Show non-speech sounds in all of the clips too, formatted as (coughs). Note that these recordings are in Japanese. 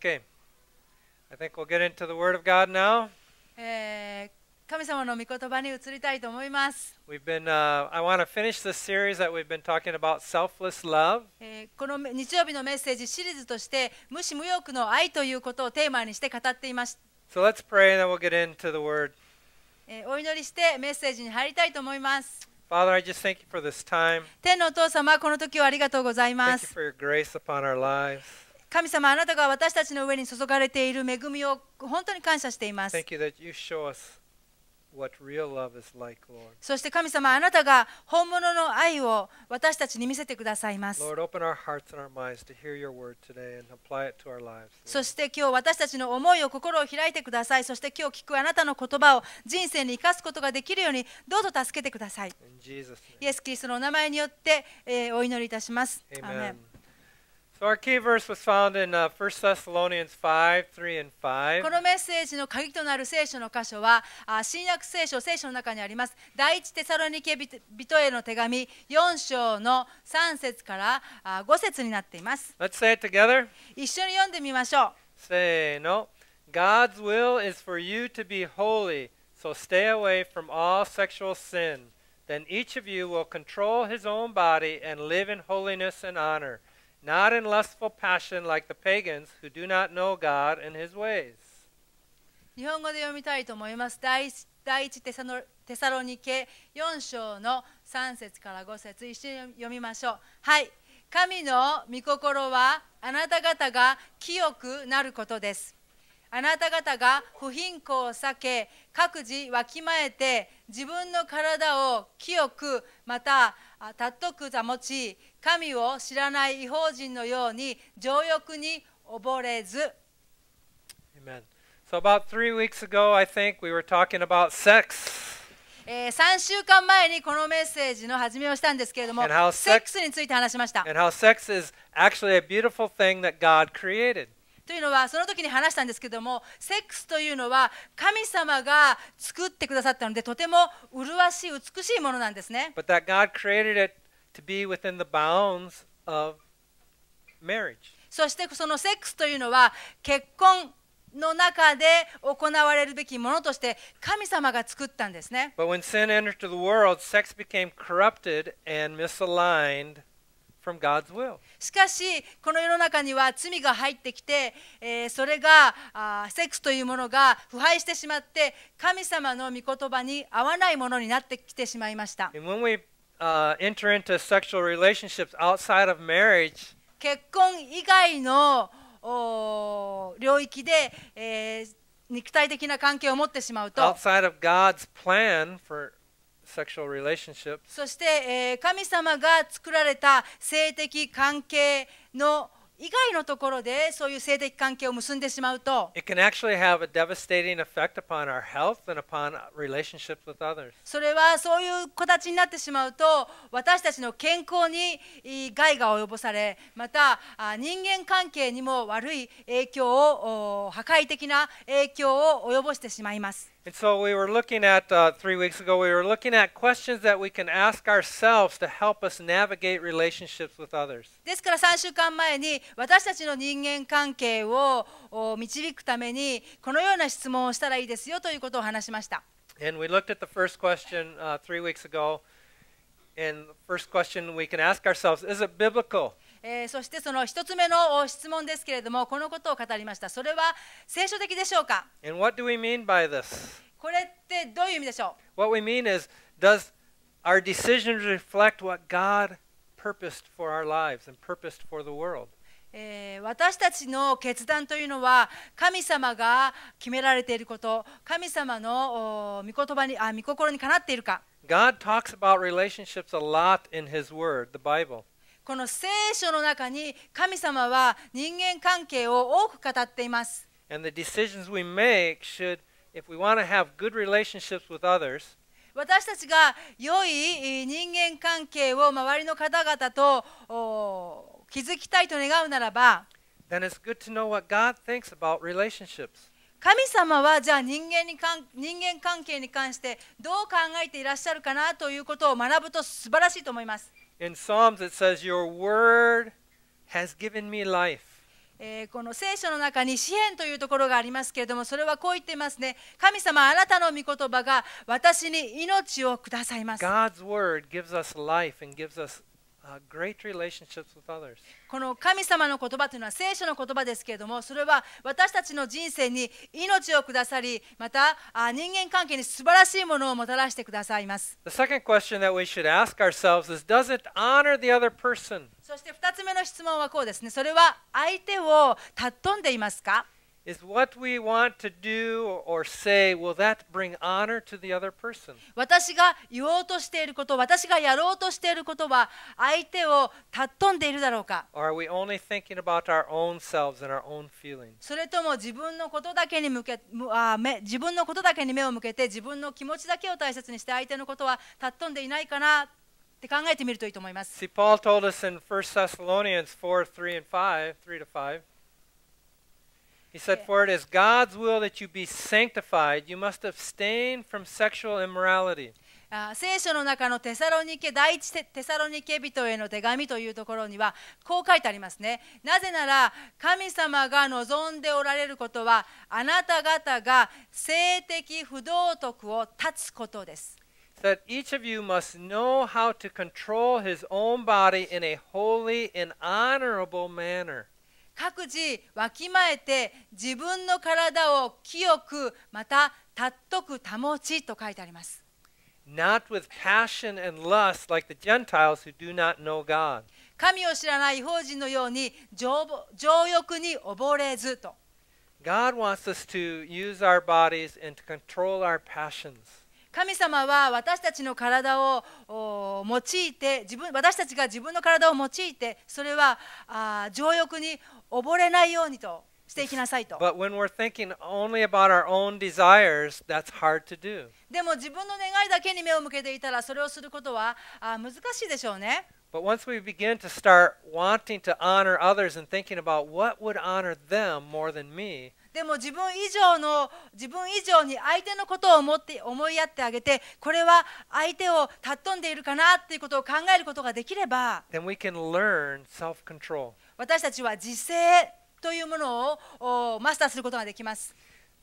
Okay. I think we'll get into the Word of God now. えー、神様の御言葉に移りたいと思います。We've been,、uh, I want to finish this series that we've been talking about selfless love. えー、この日曜日のメッセージシリーズとして、無私無欲の愛ということをテーマにして語っていました。So let's pray and then we'll get into the Word. えー、お祈りしてメッセージに入りたいと思います。Father, I just thank you for this time. 天のお父様、この時をありがとうございます。Thank you for your grace upon our lives. 神様あなたが私たちの上に注がれている恵みを本当に感謝しています。そして神様あなたが本物の愛を私たちに見せてくださいます。そして今日私たちの思いを心を開いてください。そして今日聞くあなたの言葉を人生に生かすことができるようにどうぞ助けてください。イエス・キリストのお名前によって、えー、お祈りいたします。So our key verse was found in uh, 1 Thessalonians 5, 3 and 5. このメッセージの鍵となる聖書の箇所は、あ新約聖書、聖書の中にあります。第一テサロニケ人への手紙4章の3節からあ5節になっています。Let's say it together. 一緒に読んでみましょう。せーの。God's will is for you to be holy, so stay away from all sexual sin. Then each of you will control his own body and live in holiness and honor. not in lustful passion like the pagans who do not know God and his ways. 日本語で読みたいと思います。第一第一テサノテサロニケ4章の3節から5節一緒に読みましょう。はい。神の御心はあなた方が清くなることです。あなた方が不貧困を避け、各自わきまえて、自分の体を清く、また尊く保ち、神を知らない違法人のように情欲に溺れず。Amen. So about three weeks ago, I think we were talking about sex. えー、3週間前にこのメッセージの始めをしたんですけれども、セックスについて話しました。というのは、その時に話したんですけれども、セックスというのは神様が作ってくださったので、とても麗しい、美しいものなんですね。But that God created it そしてそのセックスというのは結婚の中で行われるべきものとして神様が作ったんですね。But when sin entered the world, sex became corrupted and misaligned from God's will. しかし、この世の中には罪が入ってきて、えー、それがあセックスというものが腐敗してしまって、神様の御言葉に合わないものになってきてしまいました。And when we uh, enter into sexual relationships outside of marriage, 結婚以外の領域で、えー、肉体的な関係を持ってしまうと、outside of God's plan for sexual relationships, そして、えー、神様が作られた性的関係の以外のところでそういう性的関係を結んでしまうと It can actually have a devastating effect upon our health and upon relationships with others. それはそういう形になってしまうと私たちの健康に害が及ぼされまた人間関係にも悪い影響を破壊的な影響を及ぼしてしまいます。And so we were looking at, uh, three weeks ago, we were looking at questions that we can ask ourselves to help us navigate relationships with others. ですから3週間前に私たちの人間関係を導くためにこのような質問をしたらいいですよということを話しました。And we looked at the first question、uh, three weeks ago. And the first question we can ask ourselves is it biblical? えー、そしてその一つ目の質問ですけれども、このことを語りました。それは聖書的でしょうか And what do we mean by this? これってどういう意味でしょう What we mean is, does our decisions reflect what God purposed for our lives and purposed for the world? えー、私たちの決断というのは神様が決められていること神様の御言葉にあ御心にかなっているか God talks about relationships a lot in His Word, the Bible. この聖書の中に神様は人間関係を多く語っています。私たちが良い人間関係を周りの方々と築きたいと願うならば神様はじゃあ人間に人間関係に関してどう考えていらっしゃるかなということを学ぶと素晴らしいと思います。In Psalms it says, Your word has given me life. えー、この聖書の中に詩篇というところがありますけれどもそれはこう言っていますね神様あなたの御言葉が私に命をくださいます God's word gives us life and gives us この神様の言葉というのは聖書の言葉ですけれどもそれは私たちの人生に命をくださりまた人間関係に素晴らしいものをもたらしてくださいます。そして2つ目の質問はこうですね。それは相手を尊んでいますか Is what we want to do or say, will that bring honor to the other person? 私が言としてること、私がやろうとしてることは相手をんでいるだろうか Or are we only thinking about our own selves and our own feelings? それとも自分のことだけに向け目自分のことだけに目を向けて自分の気持ちだけを大切にして相手のことは尊んでいないかなって考えてみるといいと思います。See, Paul told us in 1 Thessalonians 4 3 and 5, 3 to 5 He said, For it is God's will that you be sanctified. You must abstain from sexual immorality. 聖書の中のテサロニケ第一テサロニケ人への手紙というところにはこう書いてありますね。なぜなら神様が望んでおられることはあなた方が性的不道徳を断つことです。That each of you must know how to control his own body in a holy and honorable manner. 各自わきまえて自分の体を清くまたたっとく保ちと書いてあります。Not with passion and lust like the Gentiles who do not know God. 神を知らない法人のように情欲に溺れずと。God wants us to use our bodies and to control our passions. 神様は私たちの体を用いて自分私たちが自分の体を用いてそれはあ情欲にれず溺れないようにとしていきなさいと。But when we're thinking only about our own desires, that's hard to do. でも自分の願いだけに目を向けていたらそれをすることはあ難しいでしょうね。But once we begin to start wanting to honor others and thinking about what would honor them more than me, でも自分以上の自分以上に相手のことを思って思いやってあげてこれは相手を尊んでいるかなっていうことを考えることができれば then we can learn self-control. 私たちは自制というものをマスターすることができます。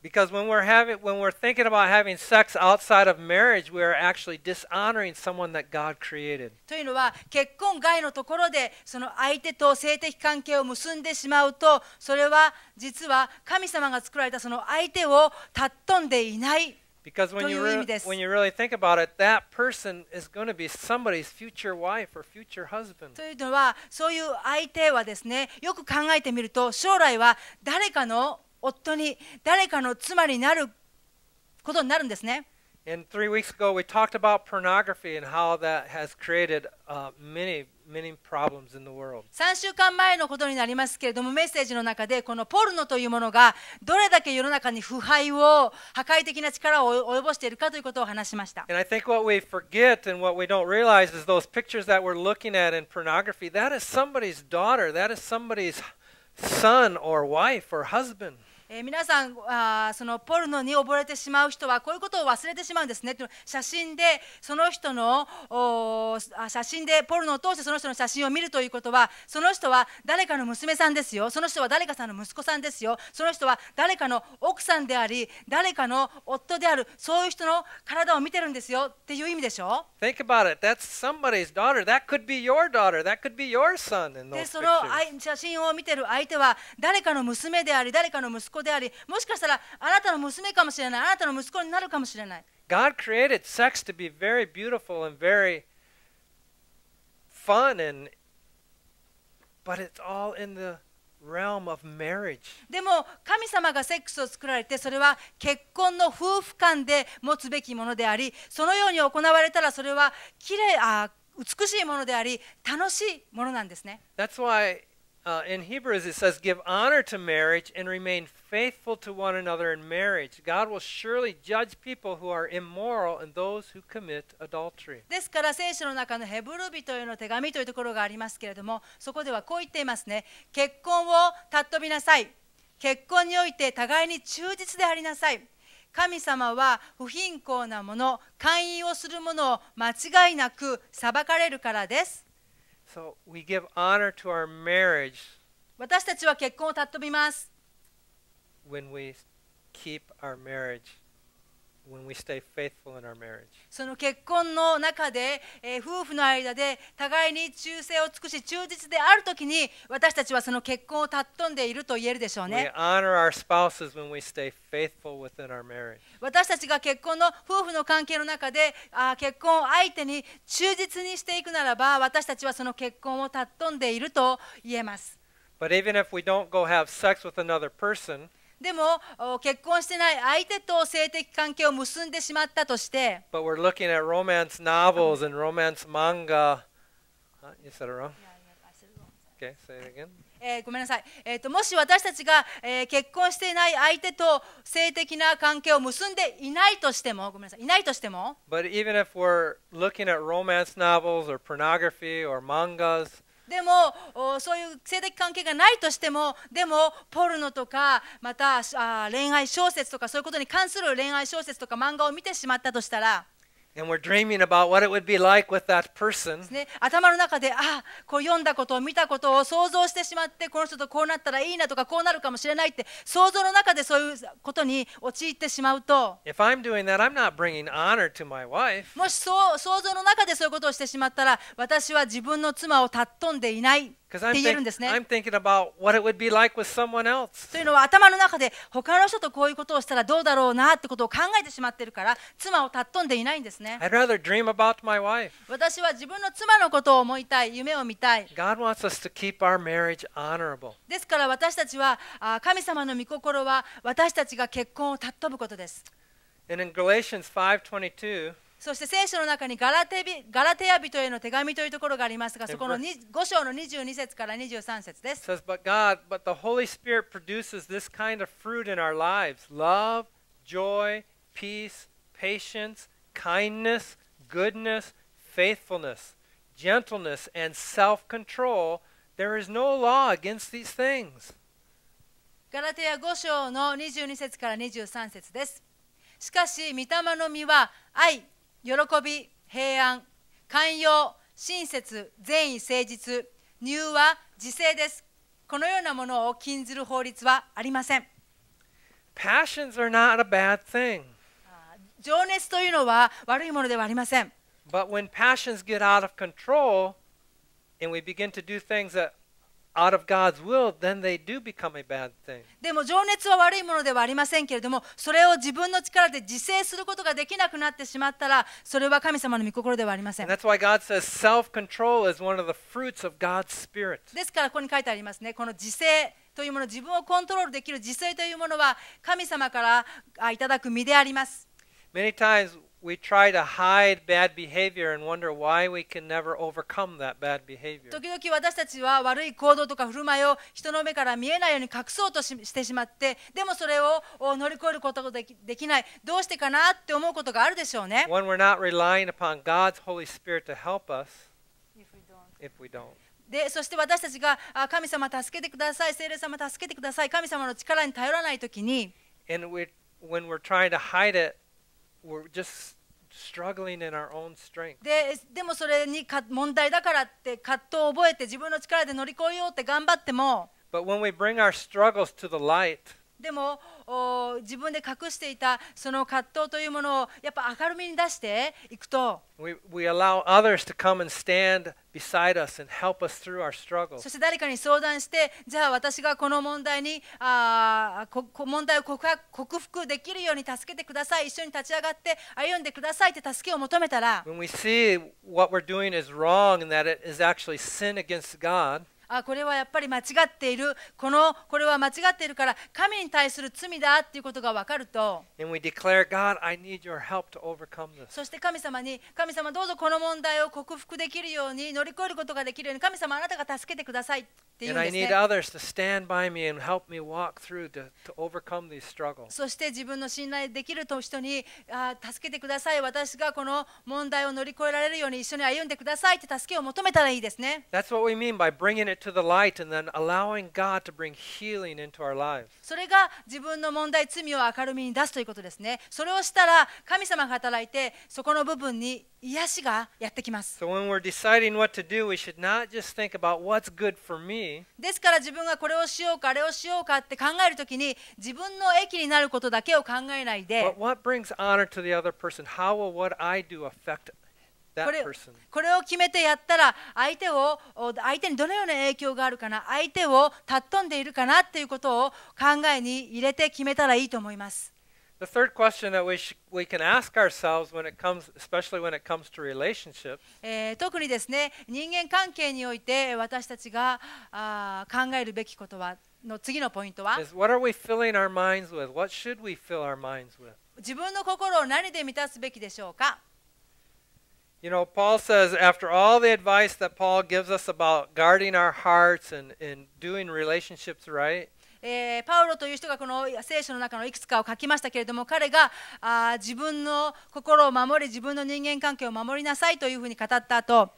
Because when we're having, when we're thinking about having sex outside of marriage, we are actually dishonoring someone that God created. というのは結婚外のところでその相手と性的関係を結んでしまうと、それは実は神様が作られたその相手を尊んでいない Because when you, re- when you really think about it, that person is going to be somebody's future wife or future husband. というのは、そういう相手はですね、よく考えてみると、将来は誰かの夫に、誰かの妻になることになるんですね。And three weeks ago, we talked about pornography and how that has created、uh, many many problems in the world. 3週間前のことになりますけれども、メッセージの中で、このポルノというものがどれだけ世の中に腐敗を、破壊的な力を及ぼしているかということを話しました。And I think what we forget and what we don't realize is those pictures that we're looking at in pornography, that is somebody's daughter, that is somebody's son or wife or husband. えー、皆さんあそのポルノに溺れてしまう人はこういうことを忘れてしまうんですね写真でその人の写真でポルノを通してその人の写真を見るということはその人は誰かの娘さんですよその人は誰かさんの息子さんですよその人は誰かの奥さんであり誰かの夫であるそういう人の体を見てるんですよっていう意味でしょ Think about it. That's somebody's daughter. That could be your daughter. That could be your son in those pictures. でその写真を見てる相手は誰かの娘であり誰かの息子であり、もしかしたらあなたの娘かもしれない、あなたの息子になるかもしれない。God created sex to be very beautiful and very fun and but it's all in the realm of marriage. でも神様がセックスを作られてそれは結婚の夫婦間で持つべきものでありそのように行われたらそれはきれいあ美しいものであり楽しいものなんですね。That's why uh, in Hebrews it says, Give honor to marriage and remain faithful to one another in marriage. God will surely judge people who are immoral and those who commit adultery. ですから聖書の中のヘブル人への手紙というところがありますけれども、そこではこう言っていますね。結婚を尊びなさい。結婚において互いに忠実でありなさい。神様は不貧困なもの、勧誘をするものを間違いなく裁かれるからです。So we give honor to our marriage 私たちは結婚を尊びます。when we keep our marriage その結婚の中で、えー、夫婦の間で互いに忠誠を尽くし忠実であるときに私たちはその結婚を尊んでいると言えるでしょうね。私たちが結婚の夫婦の関係の中であ結婚を相手に忠実にしていくならば私たちはその結婚を尊んでいると言えます。But even if we don't go have sex with another person, でも結婚してない相手と性的関係を結んでしまったとして。But we're looking at romance novels and romance manga. You said it wrong? Okay, say it again. えー、ごめんなさい、えーと、もし私たちが、えー、結婚していない相手と性的な関係を結んでいないとしても、ごめんなさい、いないとしても。But even if we're looking at romance novels or pornography or mangas, でもそういう性的関係がないとしてもでもポルノとかまたあ恋愛小説とかそういうことに関する恋愛小説とか漫画を見てしまったとしたらね、頭の中で、あ、こう読んだことを見たことを想像してしまって、この人とこうなったらいいなとか、こうなるかもしれないって、想像の中でそういうことに陥ってしまうと、that, もしそう想像の中でそういうことをしてしまったら、私は自分の妻を尊んでいない。って言えるんですね。Like、というのは頭の中で他の人とこういうことをしたらどうだろうなってことを考えてしまってるから妻を尊んでいないんですね。私は自分の妻のことを思いたい、夢を見たい。ですから私たちは神様の御心は私たちが結婚を尊ぶことです。そして聖書の中にガラテビガラテヤ人への手紙というところがありますが、そこの5章の22節から23節です。Says, but God, but the Holy Spirit produces this kind of fruit in our lives love, joy, peace, patience, kindness, goodness, faithfulness, gentleness, and self control. There is no law against these things. ガラテヤ5章の22節から23節です。しかし、御霊の実は愛、喜び平安寛容親切善意誠実入は自制ですこのようなものを禁ずる法律はありません Passions are not a bad thing 情熱というのは悪いものではありません But when passions get out of control and we begin to do things that out of God's will, then they do become a bad thing. でも情熱は悪いものではありませんけれども、それを自分の力で自制することができなくなってしまったら、それは神様の御心ではありません。that's why God says self-control is one of the fruits of God's Spirit. ですからここに書いてありますね、この自制というもの、自分をコントロールできる自制というものは神様からいただく身であります。Many times we try to hide bad behavior and wonder why we can never overcome that bad behavior. 時々私たちは悪い行動とか振る舞いを人の目から見えないように隠そうとししてしまって、でもそれを乗り越えることができできない、どうしてかなって思うことがあるでしょうね。When we're not relying upon God's Holy Spirit to help us, if we don't. If we don't. でそして私たちが神様助けてください、聖霊様助けてください、神様の力に頼らないときに、And we're, when we're trying to hide it, we're just ででもそれにか問題だからって葛藤を覚えて自分の力で乗り越えようって頑張っても。But when we bring our struggles to the light, でも自分で隠していたその葛藤というものをやっぱ明るみに出していくと we, w そして誰かに相談してじゃあ私がこの問題にあこ問題を克服克服できるように助けてください一緒に立ち上がって歩んでくださいって助けを求めたら When we see what we're doing is wrong and t h a t is actually sin against God あこれはやっぱり間違っているこのこれは間違っているから神に対する罪だっていうことが分かると declare, God, そして神様に神様どうぞこの問題を克服できるように乗り越えることができるように神様あなたが助けてくださいっていうんです、ね、to, to そして自分の信頼できる人にあ助けてください私がこの問題を乗り越えられるように一緒に歩んでくださいって助けを求めたらいいですね。That's what we mean by bringing it それが自分の問題、罪を明るみに出すということですね。それをしたら神様が働いて、そこの部分に癒しがやってきます。ですから自分がこれをしようか、あれをしようかって考えるときに、自分の益になることだけを考えないで。これこれを決めてやったら相手を相手にどのような影響があるかな相手を尊んでいるかなっていうことを考えに入れて決めたらいいと思います。The third question that we, sh- we can ask ourselves when it comes, especially when it comes to relationships, 特にですね、人間関係において私たちがあ考えるべきことはの次のポイントは is what are we filling our minds with? What should we fill our minds with? 自分の心を何で満たすべきでしょうかえパウロという人がこの聖書の中のいくつかを書きましたけれども彼があ自分の心を守り自分の人間関係を守りなさいというふうに語った後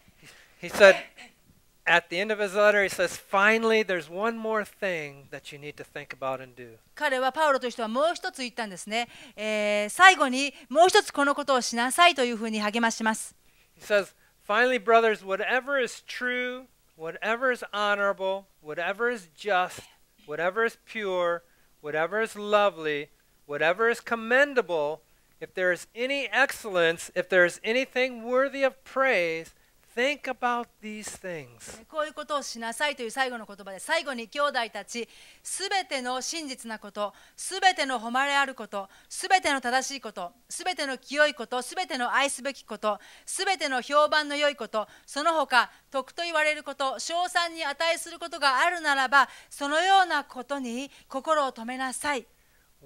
彼はパウロという人はもう一つ言ったんですね、え最後にもう一つこのことをしなさいというふうに励まします。He says, Finally, brothers, whatever is true, whatever is honorable, whatever is just, whatever is pure, whatever is lovely, whatever is commendable, if there is any excellence, if there is anything worthy of praise, Think about these things. こういうことをしなさいという最後の言葉で最後に兄弟たちすべての真実なことすべての誉れあることすべての正しいことすべての清いことすべての愛すべきことすべての評判の良いことその他徳と言われること賞賛に値することがあるならばそのようなことに心を止めなさい。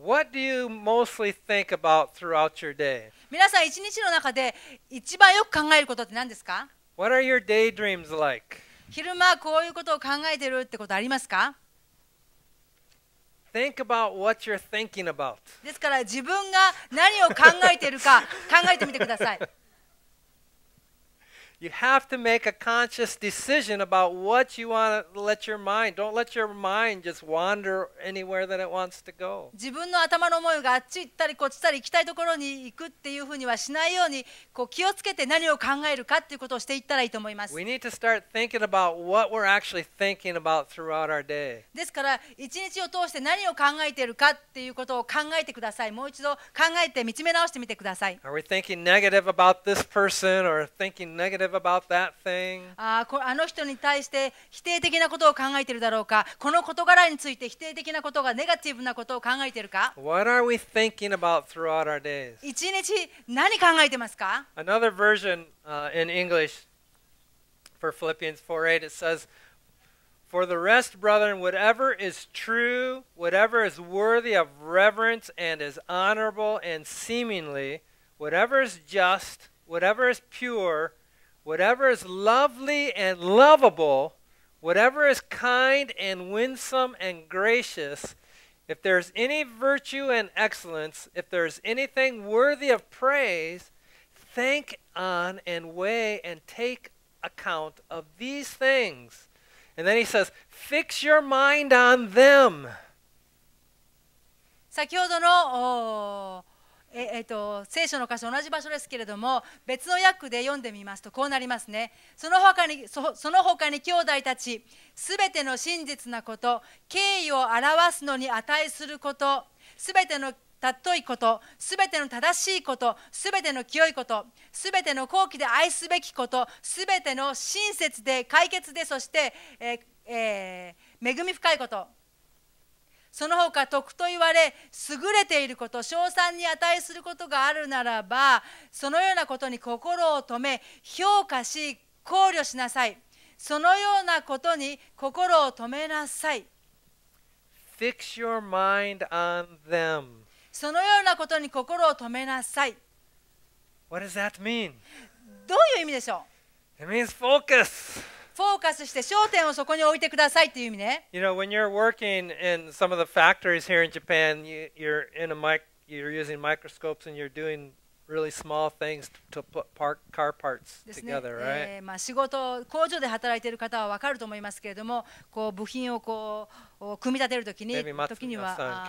What do you mostly think about throughout your day? 皆さん一日の中で一番よく考えることって何ですか What are your daydreams like? 昼間こういうことを考えてるってことありますか Think about what you're thinking about. ですから自分が何を考えているか考えてみてください。You have to make a conscious decision about what you want to let your mind. Don't let your mind just wander anywhere that it wants to go. 自分の頭の思いがあっち行ったりこっち行ったり行きたいところに行くっていうふうにはしないようにこう気をつけて何を考えるかっていうことをしていったらいいと思います。We need to start thinking about what we're actually thinking about throughout our day. ですから一日を通して何を考えているかっていうことを考えてください。もう一度考えて見つめ直してみてください。Are we thinking negative about this person or thinking negative negative about that thing? あの人に対して否定的なことを考えているだろうかこの事柄について否定的なことがネガティブなことを考えているか What are we thinking about throughout our days? 一日何考えてますか Another version、uh, in English for Philippians 4:8 it says For the rest, brethren, whatever is true, whatever is worthy of reverence and is honorable and seemingly, whatever is just, whatever is pure, Whatever is lovely and lovable, whatever is kind and winsome and gracious, if there's any virtue and excellence, if there's anything worthy of praise, think on and weigh and take account of these things. And then he says, fix your mind on them. ええーと、聖書の箇所同じ場所ですけれども別の訳で読んでみますとこうなりますねその他にそその他に兄弟たちすべての真実なこと敬意を表すのに値することすべての尊いことすべての正しいことすべての清いことすべての好奇で愛すべきことすべての親切で解決でそして、えーえー、恵み深いことその他徳と言われ優れていること称賛に値することがあるならばそのようなことに心を止め評価し考慮しなさいそのようなことに心を止めなさい Fix your mind on them. そのようなことに心を止めなさい What does that mean? どういう意味でしょう It means focus. フォーカスして焦点をそこに置いてくださいっていう意味ね。You know, when you're working in some of the factories here in Japan, you, you're in a mic, you're using microscopes and you're doing really small things to put park, car parts together, right? まあ仕事工場で働いている方はわかると思いますけれども、こう部品をこうを組み立てるときに、時には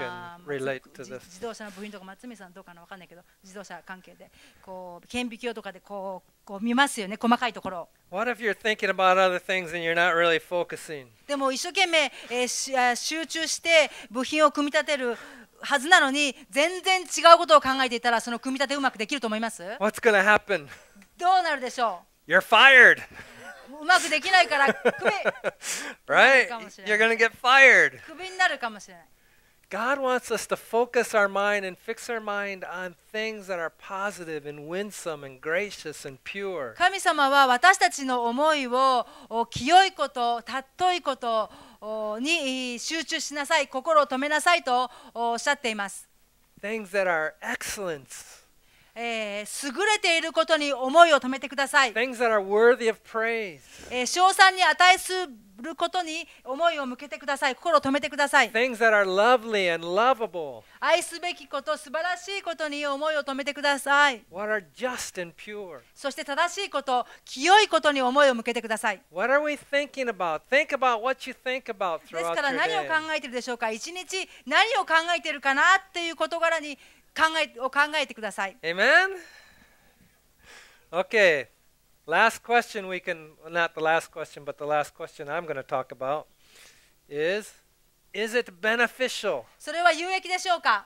自動車の部品とか、松見さんどうかな分かんないけど、自動車関係でこう顕微鏡とかでこうこう見ますよね、細かいところ。What if you're thinking about other things and you're not really focusing? でも一生懸命、えー、集中して部品を組み立てる。はずなのに全然違うことを考えていたらその組み立てうまくできると思います What's gonna happen? (laughs) どうなるでしょう You're fired! うまくできないからクビ Right? You're going to get fired. クビになるかもしれない。God wants us to focus our mind and fix our mind on things that are positive and winsome and gracious and pure. 神様は私たちの思いを清いこと、尊いことに集中しなさい、心を止めなさいとおっしゃっています。Things that are excellence. えー、優れていることに思いを止めてください。t えー、賛に値することに思いを向けてください。心を止めてください。Things that are lovely and lovable. 愛すべきこと、素晴らしいことに思いを止めてください。そして正しいこと、清いことに思いを向けてください。ですから何を考えているでしょうか一日何を考えているかなっていう事柄に。考えを考えてください。Amen? Okay. Last question we can, not the last question, but the last question I'm going to talk about is Is it beneficial? それは有益でしょうか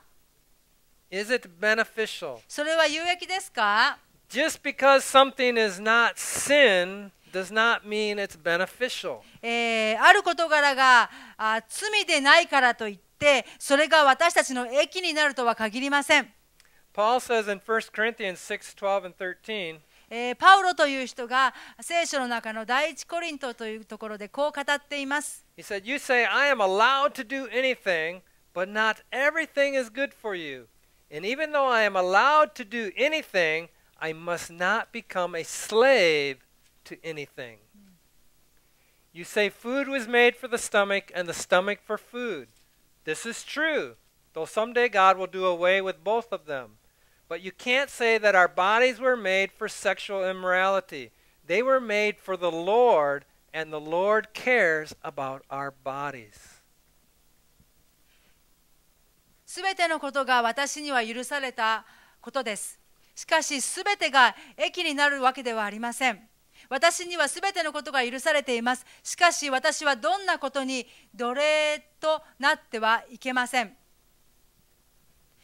Is it beneficial? それは有益ですか Just because something is not sin does not mean it's beneficial. えー、ある事柄があ罪でないからといってってそれが私たちの益になるとは限りません。Paul says in 1 Corinthians 6 12 and 13, えパウロという人が聖書の中の第一コリントというところでこう語っています。He said, You say, I am allowed to do anything, but not everything is good for you. And even though I am allowed to do anything, I must not become a slave to anything. You say food was made for the stomach and the stomach for food. This is true, though someday God will do away with both of them. But you can't say that our bodies were made for sexual immorality. They were made for the Lord, and the Lord cares about our bodies. すべてのことが私には許されたことです。しかし、すべてが益になるわけではありません。私にはすべてのことが許されていますしかし私はどんなことに奴隷となってはいけません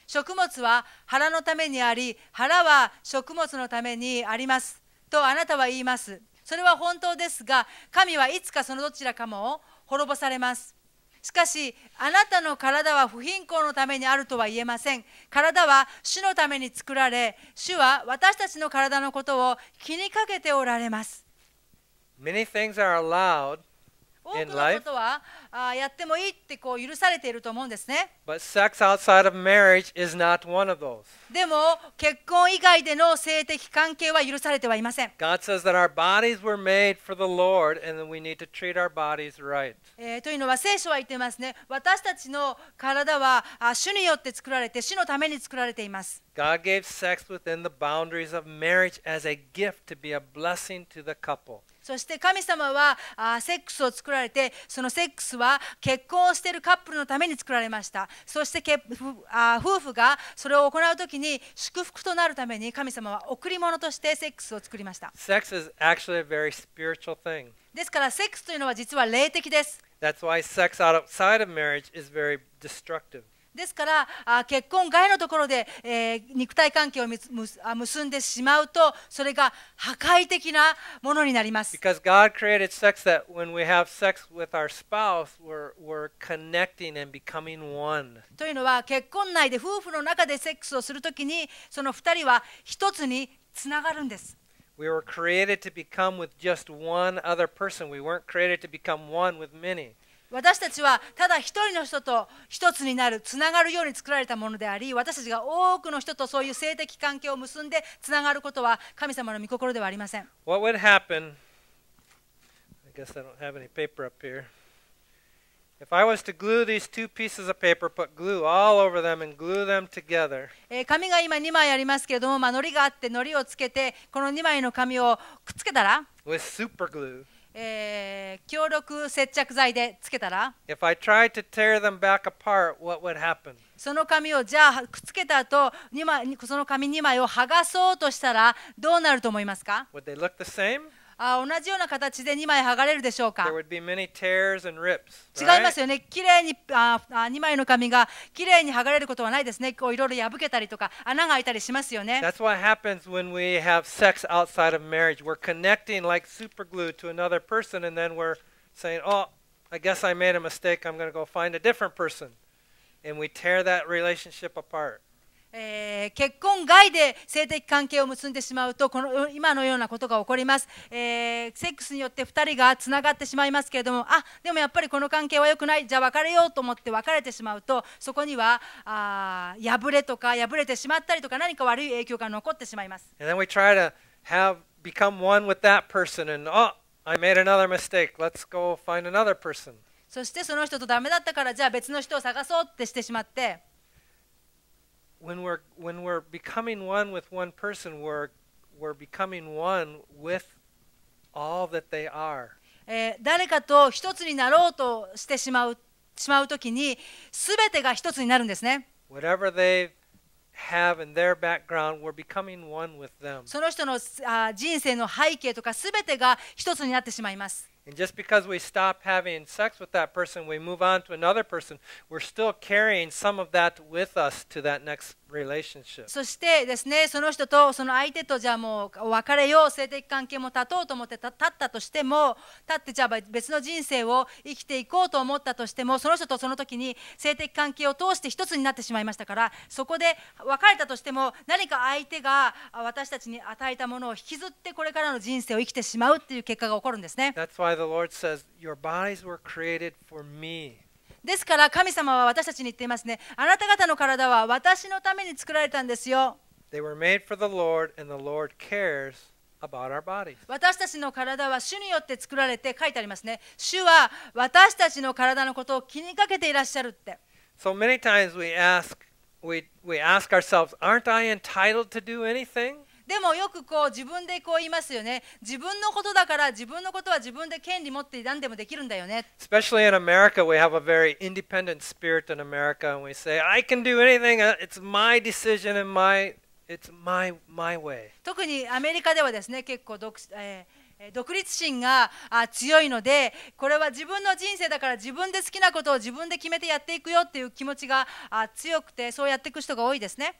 食物は腹のためにあり腹は食物のためにありますとあなたは言いますそれは本当ですが神はいつかそのどちらかも滅ぼされますしかしあなたの体は不貧困のためにあるとは言えません体は主のために作られ主は私たちの体のことを気にかけておられます Many things are allowed 多くのことはあやってもいいってこう許されていると思うんですね。But sex outside of marriage is not one of those. でも結婚以外での性的関係は許されてはいません。God says that our bodies were made for the Lord and that we need to treat our bodies right. えー、というのは聖書は言ってますね。私たちの体はあ主によって作られて、主のために作られています。God gave sex within the boundaries of marriage as a gift to be a blessing to the couple. そして神様はあセックスを作られてそのセックスは結婚をしているカップルのために作られましたそしてけあ夫婦がそれを行う時に祝福となるために神様は贈り物としてセックスを作りました Sex is actually a very spiritual thing. ですからセックスというのは実は霊的です That's why sex outside of marriage is very destructive ですからあ結婚外のところで、えー、肉体関係を結んでしまうとそれが破壊的なものになります。Because God created sex that when we have sex with our spouse, we're, we're connecting and becoming one. というのは結婚内で夫婦の中でセックスをするときにその二人は一つにつながるんです。We were created to become with just one other person. We weren't created to become one with many. 私たちはただ一人の人と一つになるつながるように作られたものであり私たちが多くの人とそういう性的関係を結んでつながることは神様の御心ではありません。What would happen? I guess I don't have any paper up here. If I was to glue these two pieces of paper, put glue all over them and glue them together. 紙が今2枚ありますけれども、まあ、糊があって糊をつけてこの2枚の紙をくっつけたら With super glue. えー、強力接着剤でつけたらその紙をじゃあくっつけた後その紙2枚を剥がそうとしたらどうなると思いますかあ同じような形で2枚剥がれるでしょうか r e w s rips, 違いますよね。きれいにああ2枚の紙がきれいに剥がれることはないですね。こういろいろ破けたりとか穴が開いたりしますよね。That's what happens when we have sex outside of marriage. We're connecting like superglue to another person and then we're saying, oh, I guess I made a mistake. I'm going to go find a different person. And we tear that relationship apart. えー、結婚外で性的関係を結んでしまうとこの今のようなことが起こります、えー、セックスによって2人がつながってしまいますけれどもあでもやっぱりこの関係は良くないじゃあ別れようと思って別れてしまうとそこにはあ破れとか破れてしまったりとか何か悪い影響が残ってしまいます。そしてその人とダメだったからじゃあ別の人を探そうってしてしまって。when we're when we're becoming one with one person, we're we're becoming one with all that they are. えー、誰かと一つになろうとしてしまうしまうときに、すべてが一つになるんですね。Whatever they have in their background, we're becoming one with them. その人のあ人生の背景とかすべてが一つになってしまいます。And just because we stop having sex with that person, we move on to another person, we're still carrying some of that with us to that next そしてですね、その人とその相手とじゃあもう別れよう、性的関係も断とうと思って立ったとしても、立ってじゃあ別の人生を生きていこうと思ったとしても、その人とその時に性的関係を通して一つになってしまいましたから、そこで別れたとしても、何か相手が私たちに与えたものを引きずってこれからの人生を生きてしまうっていう結果が起こるんですね。That's why the Lord says, Your bodies were created for me. ですから神様は私たちに言っていますね。あなた方の体は私のために作られたんですよ。私たちの体は主によって作られて書いてありますね。主は私たちの体のことを気にかけていらっしゃるって。So many t i でもよくこう自分でこう言いますよね自分のことだから自分のことは自分で権利持って何でもできるんだよね especially in America we have a very independent spirit in America and we say I can do anything it's my decision and my it's my my way 特にアメリカではですね結構独、えー独立心が強いのでこれは自分の人生だから自分で好きなことを自分で決めてやっていくよっていう気持ちが強くてそうやっていく人が多いですね。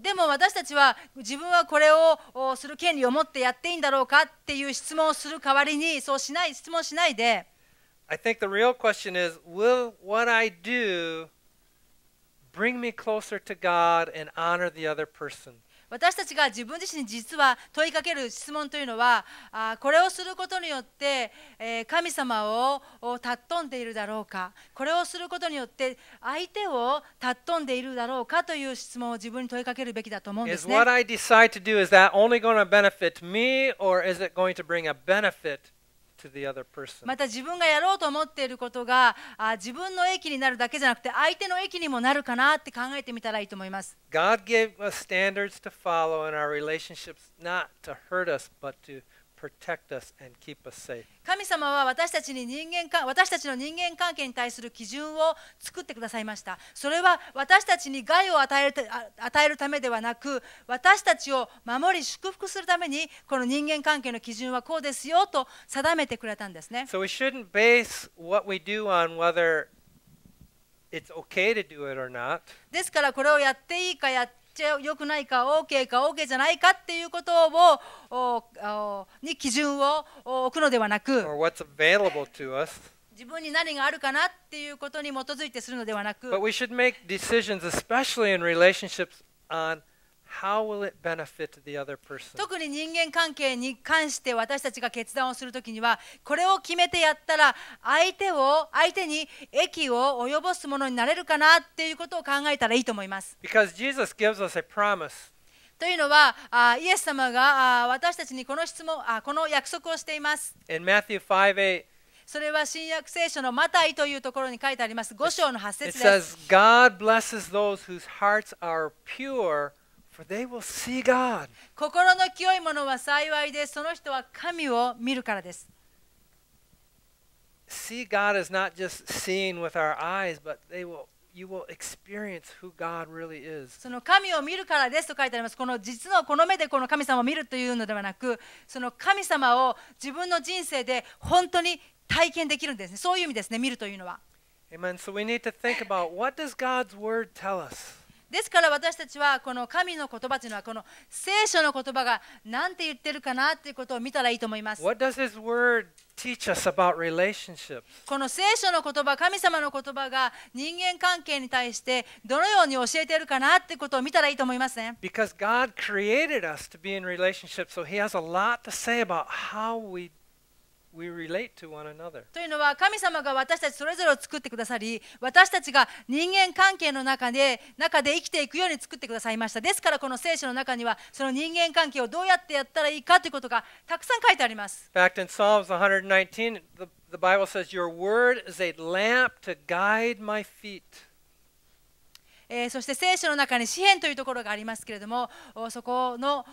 でも私たちは自分はこれをする権利を持ってやっていいんだろうかっていう質問をする代わりにそうしない質問しないで。I think the real question is will what I do bring me closer to God and honor the other person? 私たちが自分自身に実は問いかける質問というのはあこれをすることによって、え神様を尊んでいるだろうかこれをすることによって相手を尊んでいるだろうかという質問を自分に問いかけるべきだと思うんですね。Is what I decide to do is that only going to benefit me or is it going to bring a benefit また自分がやろうと思っていることがあ自分の益になるだけじゃなくて相手の益にもなるかなって考えてみたらいいと思います。God gave us standards to follow in our relationships not to hurt us but to 神様は私たちに人間か私たちの人間関係に対する基準を作ってくださいました。それは私たちに害を与える与えるためではなく、私たちを守り祝福するためにこの人間関係の基準はこうですよと定めてくれたんですね。So we shouldn't base what we do on whether it's okay to do it or not. ですからこれをやっていいかやってじゃ良くないか OK か OK じゃないかっていうことをに基準を置くのではなく自分に何があるかなっていうことに基づいてするのではなく。But we should make decisions, especially in relationships on 特に人間関係に関して私たちが決断をするときにはこれを決めてやったら相手を相手に益を及ぼすものになれるかなっていうことを考えたらいいと思います。Because Jesus gives us a promise. というのは、あイエス様があ私たちにこの質問あこの約束をしています。In Matthew 5:8それは新約聖書のマタイというところに書いてあります。5章の8節です。It says, God blesses those whose hearts are pure 心の清いものは幸いで、その人は神を見るからです。See God is not just seeing with our eyes, but they will you will experience who God really is. その神を見るからですと書いてあります。この実のこの目でこの神様を見るというのではなく、その神様を自分の人生で本当に体験できるんですね。そういう意味ですね、見るというのは。Amen. So we need to think about what does God's word tell us? ですから私たちはこの神の言葉というのはこの聖書の言葉が何て言ってるかなということを見たらいいと思います。What does His word teach us about relationships? この聖書の言葉、神様の言葉が人間関係に対してどのように教えているかなということを見たらいいと思いますね。Because God created us to be in relationships, so He has a lot to say about how we We relate to one another. というのは神様が私たちそれぞれを作ってくださり私たちが人間関係の中で中で生きていくように作ってくださいましたですからこの聖書の中にはその人間関係をどうやってやったらいいかということがたくさん書いてあります Back in Psalms 119 the, the Bible says your word is a lamp to guide my feet えー、そして聖書の中に詩篇というところがありますけれどもそこの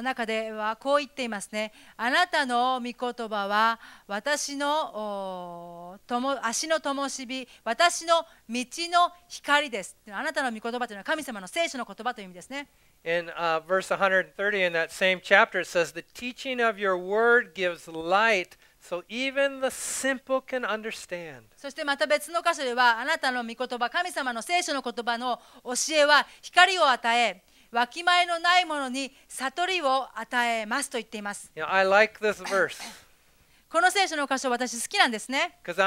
中ではこう言っていますねあなたの御言葉は私の足のともしの火私の道の光ですあなたの御言葉というのは神様の聖書の言葉という意味ですね In uh, verse 130 in that same chapter, it says, The teaching of your word gives light So、even the simple can understand. そしてまた別の箇所ではあなたの御言葉神様の聖書の言葉の教えは光を与えわきまえのないものに悟りを与えますと言っています。You know, like this verse. (coughs) この聖書の箇所私好きなんですね。私は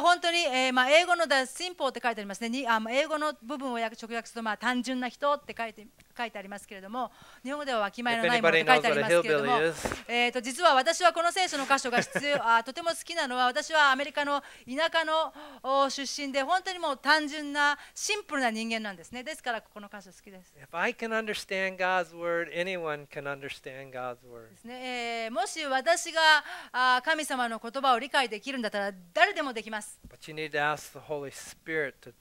本当に、えーまあ、英語のだ、h e Simple って書いてありますね。にあ英語の部分を直訳すると、まあ、単純な人って書いて書いてありますけれども日本語ではわきまえのないものと書いてありますけれども、えと実は私はこの聖書の箇所が必要あとても好きなのは私はアメリカの田舎の出身で本当にもう単純なシンプルな人間なんですねですからここの箇所好きです。If I can understand God's word, anyone can understand God's word. ですね、えー、もし私があ神様の言葉を理解できるんだったら誰でもできます。But you need to ask the Holy Spirit to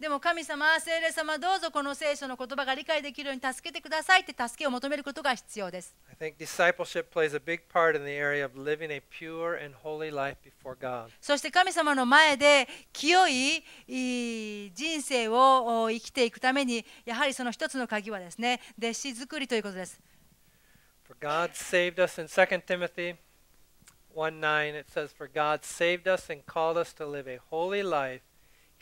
でも神様、聖霊様、どうぞこの聖書の言葉が理解できるように助けてくださいって助けを求めることが必要です。そして神様の前で清い人生を生きていくために、やはりその一つの鍵はですね、弟子作りということです。For God saved us in 2 Timothy 1:9, it says, For God saved us and called us to live a holy life.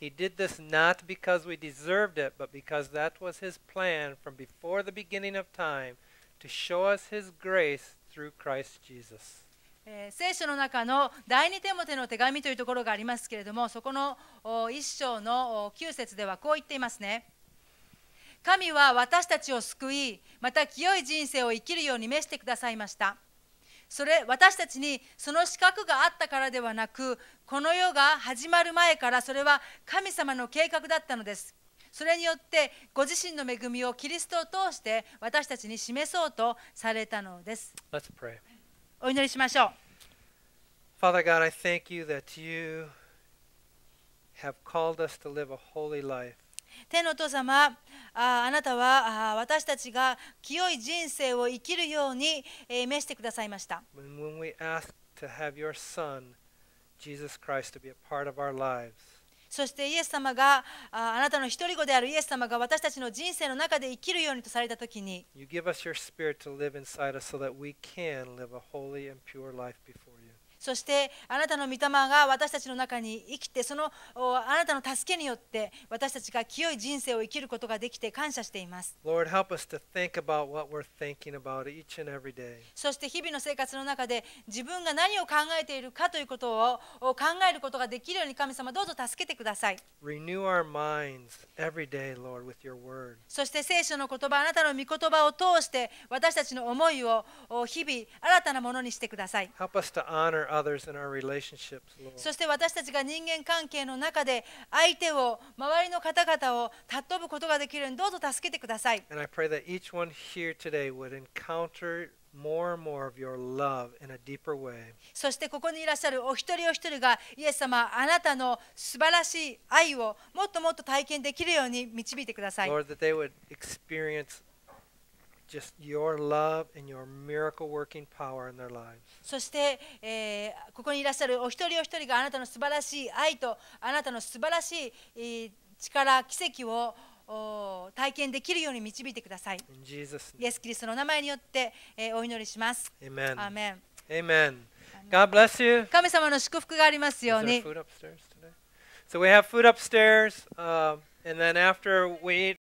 He did this not because we deserved it, but because that was his plan from before the beginning of time to show us his grace through Christ Jesus. 聖書の中の第二手モての手紙というところがありますけれどもそこの一章の9節ではこう言っていますね神は私たちを救いまた清い人生を生きるように召してくださいましたそれ私たちにその資格があったからではなくこの世が始まる前からそれは神様の計画だったのですそれによってご自身の恵みをキリストを通して私たちに示そうとされたのです。お祈りしましょう。Father God, I thank you that you have called us to live a holy life. 天のお父様ああなたはあ私たちが清い人生を生きるように、えー、召してくださいました。n h そしてイエス様がああなたの一人子であるイエス様が私たちの人生の中で生きるようにとされたときに。You give us your そしてあなたの御霊が私たちの中に生きてそのあなたの助けによって私たちが清い人生を生きることができて感謝しています。Lord, help us to think about what we're thinking about each and every day. そして日々の生活の中で自分が何を考えているかということを考えることができるように神様どうぞ助けてください。Renew our minds every day, Lord, with your word. そして聖書の言葉、あなたの御言葉を通して私たちの思いを日々新たなものにしてください。Help us to honor そして私たちが人間関係の中で相手を周りの方々を尊ぶことができるどうぞ助けてください。そしてここにいらっしゃるお一人お一人がイエス様あなたの素晴らしい愛をもっともっと体験できるように導いてください。just your love and your miracle working power in their lives. そして、えー、ここにいらっしゃるお一人お一人があなたの素晴らしい愛とあなたの素晴らしい力、奇跡を体験できるように導いてください。イエス・キリストの名前によって、えー、お祈りします。Amen. Amen. Amen. God bless you. 神様の祝福がありますように。Is there food upstairs today? So we have food upstairs,、uh, and then after we eat,